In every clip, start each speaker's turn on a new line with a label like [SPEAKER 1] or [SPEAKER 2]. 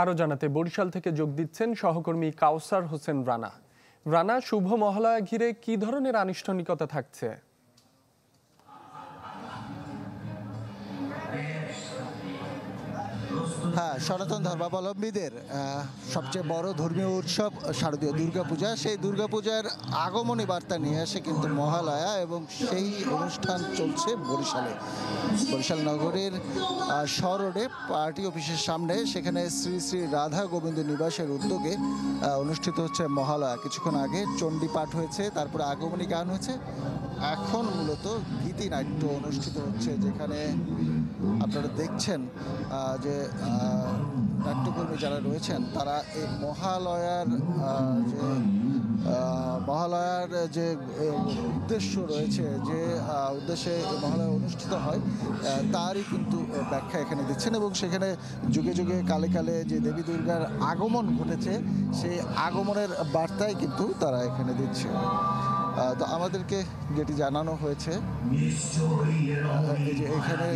[SPEAKER 1] আরও জানাতে বরিশাল থেকে যোগ দিচ্ছেন সহকর্মী কাউসার হোসেন রানা রানা শুভ মহালয়া ঘিরে কি ধরনের আনুষ্ঠানিকতা থাকছে হ্যাঁ
[SPEAKER 2] সনাতন ধর্মাবলম্বীদের সবচেয়ে বড় ধর্মীয় উৎসব শারদীয় দুর্গাপূজা সেই দুর্গাপূজার আগমনী বার্তা নিয়ে আসে কিন্তু মহালয়া এবং সেই অনুষ্ঠান চলছে বরিশালে বরিশাল নগরের শহরে পার্টি অফিসের সামনে সেখানে শ্রী শ্রী রাধা গোবিন্দ নিবাসের উদ্যোগে অনুষ্ঠিত হচ্ছে মহালয়া কিছুক্ষণ আগে চণ্ডী পাঠ হয়েছে তারপরে আগমনী গান হয়েছে এখন মূলত গীতি নাট্য অনুষ্ঠিত হচ্ছে যেখানে আপনারা দেখছেন যে নাট্যকর্মী যারা রয়েছেন তারা এই মহালয়ার যে মহালয়ার যে উদ্দেশ্য রয়েছে যে উদ্দেশ্যে মহালয়া অনুষ্ঠিত হয় তারই কিন্তু ব্যাখ্যা এখানে দিচ্ছেন এবং সেখানে যুগে যুগে কালে কালে যে দেবী দুর্গার আগমন ঘটেছে সেই আগমনের বার্তাই কিন্তু তারা এখানে দিচ্ছে তো আমাদেরকে যেটি জানানো হয়েছে যে এখানে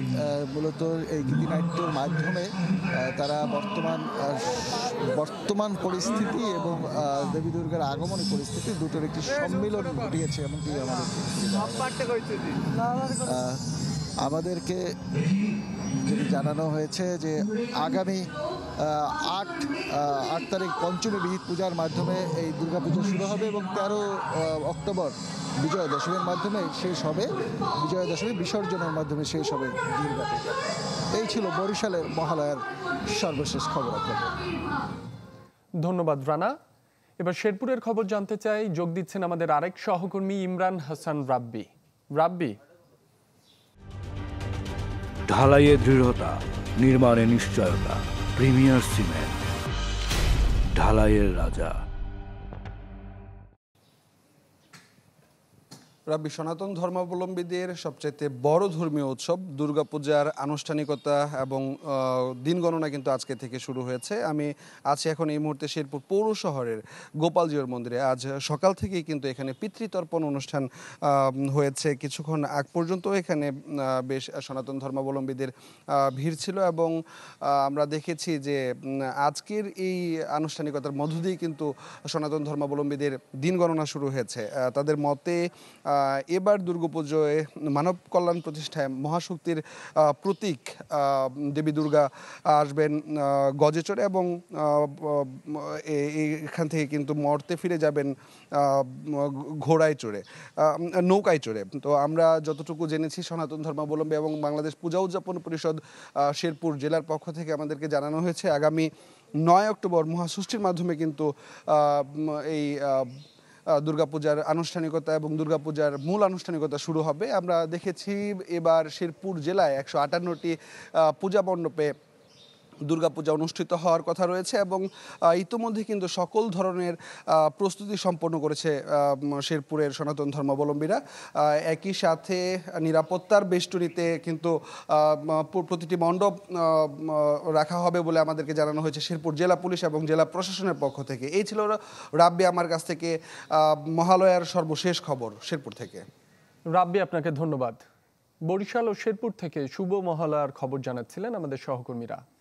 [SPEAKER 2] মূলত এই নাট্যের মাধ্যমে তারা বর্তমান বর্তমান পরিস্থিতি এবং দেবী দুর্গার আগমনী পরিস্থিতি দুটোর একটি সম্মিলন ঘটিয়েছে এমনকি আমাদের আমাদেরকে জানানো হয়েছে যে আগামী আট আট তারিখ পঞ্চমী বিহিত পূজার মাধ্যমে এই দুর্গাপুজো শুরু হবে এবং তেরো অক্টোবর বিজয়া দশমীর মাধ্যমে শেষ হবে বিজয়া দশমী বিসর্জনের মাধ্যমে
[SPEAKER 1] শেষ হবে দুর্গাপূজা এই ছিল বরিশালের মহালয়ার সর্বশেষ খবর ধন্যবাদ রানা এবার শেরপুরের খবর জানতে চাই যোগ দিচ্ছেন আমাদের আরেক সহকর্মী ইমরান হাসান রাব্বি রাব্বি
[SPEAKER 2] ঢালাইয়ে দৃঢ়তা নির্মাণে নিশ্চয়তা প্রিমিয়ার সিমেন্ট ঢালাইয়ের রাজা
[SPEAKER 3] রাবি সনাতন ধর্মাবলম্বীদের সবচাইতে বড় ধর্মীয় উৎসব দুর্গাপূজার আনুষ্ঠানিকতা এবং দিন গণনা কিন্তু আজকে থেকে শুরু হয়েছে আমি আছি এখন এই মুহূর্তে শেরপুর পৌর শহরের গোপালজিওর মন্দিরে আজ সকাল থেকেই কিন্তু এখানে পিতৃতর্পণ অনুষ্ঠান হয়েছে কিছুক্ষণ আগ পর্যন্ত এখানে বেশ সনাতন ধর্মাবলম্বীদের ভিড় ছিল এবং আমরা দেখেছি যে আজকের এই আনুষ্ঠানিকতার মধ্য দিয়ে কিন্তু সনাতন ধর্মাবলম্বীদের দিন গণনা শুরু হয়েছে তাদের মতে এবার দুর্গাপুজোয় মানব কল্যাণ প্রতিষ্ঠায় মহাশক্তির প্রতীক দেবী দুর্গা আসবেন গজে এবং এখান থেকে কিন্তু মর্তে ফিরে যাবেন ঘোড়ায় চড়ে নৌকায় চড়ে তো আমরা যতটুকু জেনেছি সনাতন ধর্মাবলম্বী এবং বাংলাদেশ পূজা উদযাপন পরিষদ শেরপুর জেলার পক্ষ থেকে আমাদেরকে জানানো হয়েছে আগামী নয় অক্টোবর মহাষষ্ঠীর মাধ্যমে কিন্তু এই দুর্গাপূজার আনুষ্ঠানিকতা এবং দুর্গাপূজার মূল আনুষ্ঠানিকতা শুরু হবে আমরা দেখেছি এবার শেরপুর জেলায় একশো আটান্নটি পূজা মণ্ডপে দুর্গাপূজা অনুষ্ঠিত হওয়ার কথা রয়েছে এবং ইতোমধ্যে কিন্তু সকল ধরনের প্রস্তুতি সম্পন্ন করেছে শেরপুরের সনাতন ধর্মাবলম্বীরা একই সাথে নিরাপত্তার বেষ্টনীতে কিন্তু প্রতিটি মণ্ডপ রাখা হবে বলে আমাদেরকে জানানো হয়েছে শেরপুর জেলা পুলিশ এবং জেলা প্রশাসনের পক্ষ থেকে এই ছিল রাব্বি আমার কাছ থেকে মহালয়ার সর্বশেষ খবর শেরপুর থেকে রাব্বি আপনাকে ধন্যবাদ বরিশাল ও শেরপুর
[SPEAKER 1] থেকে শুভ মহালয়ার খবর জানাচ্ছিলেন আমাদের সহকর্মীরা